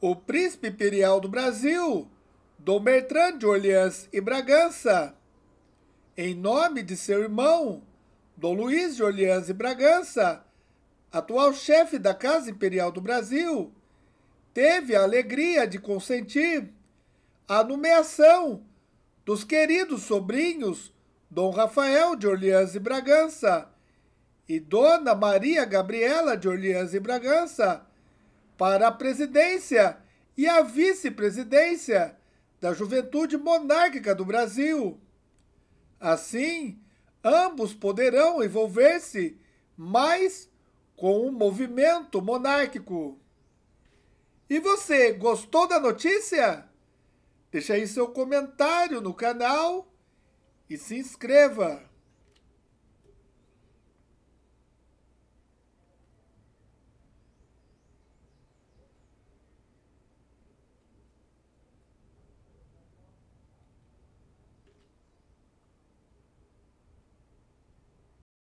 o príncipe imperial do Brasil, Dom Bertrand de Orleans e Bragança, em nome de seu irmão, Dom Luís de Orleans e Bragança, atual chefe da Casa Imperial do Brasil, teve a alegria de consentir a nomeação dos queridos sobrinhos Dom Rafael de Orleans e Bragança e Dona Maria Gabriela de Orleans e Bragança para a presidência e a vice-presidência da Juventude Monárquica do Brasil. Assim, ambos poderão envolver-se mais com o movimento monárquico. E você gostou da notícia? Deixe aí seu comentário no canal e se inscreva.